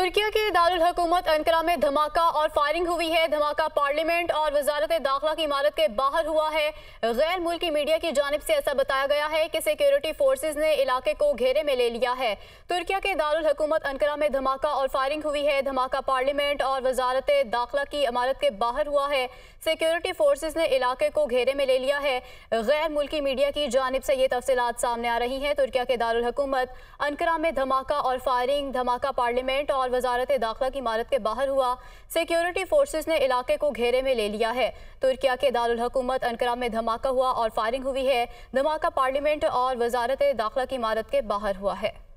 तुर्की के दारकूमत अंकरा में धमाका और फायरिंग हुई है धमाका पार्लियामेंट और वजारत दाखिला की इमारत के बाहर हुआ है गैर मुल्की मीडिया की जानब से ऐसा बताया गया है कि सिक्योरिटी फोर्सेज ने इलाके को घेरे में ले लिया है तुर्की के दारकूमत अंकरा में धमाका और फायरिंग हुई है धमाका पार्लियामेंट और वजारत दाखिला की इमारत के बाहर हुआ है सिक्योरिटी फोर्सेज ने इलाके को घेरे में ले लिया है गैर मुल्की मीडिया की जानब से ये तफसलत सामने आ रही हैं तुर्की के दारकूमत अंकरा में धमाका और फायरिंग धमाका पार्लियामेंट और और वजारत दाखिला की इमारत के बाहर हुआ सिक्योरिटी फोर्सेज ने इलाके को घेरे में ले लिया है तुर्किया के दारकूमत अनकरा में धमाका हुआ और फायरिंग हुई है धमाका पार्लियामेंट और वजारत दाखिला की इमारत के बाहर हुआ है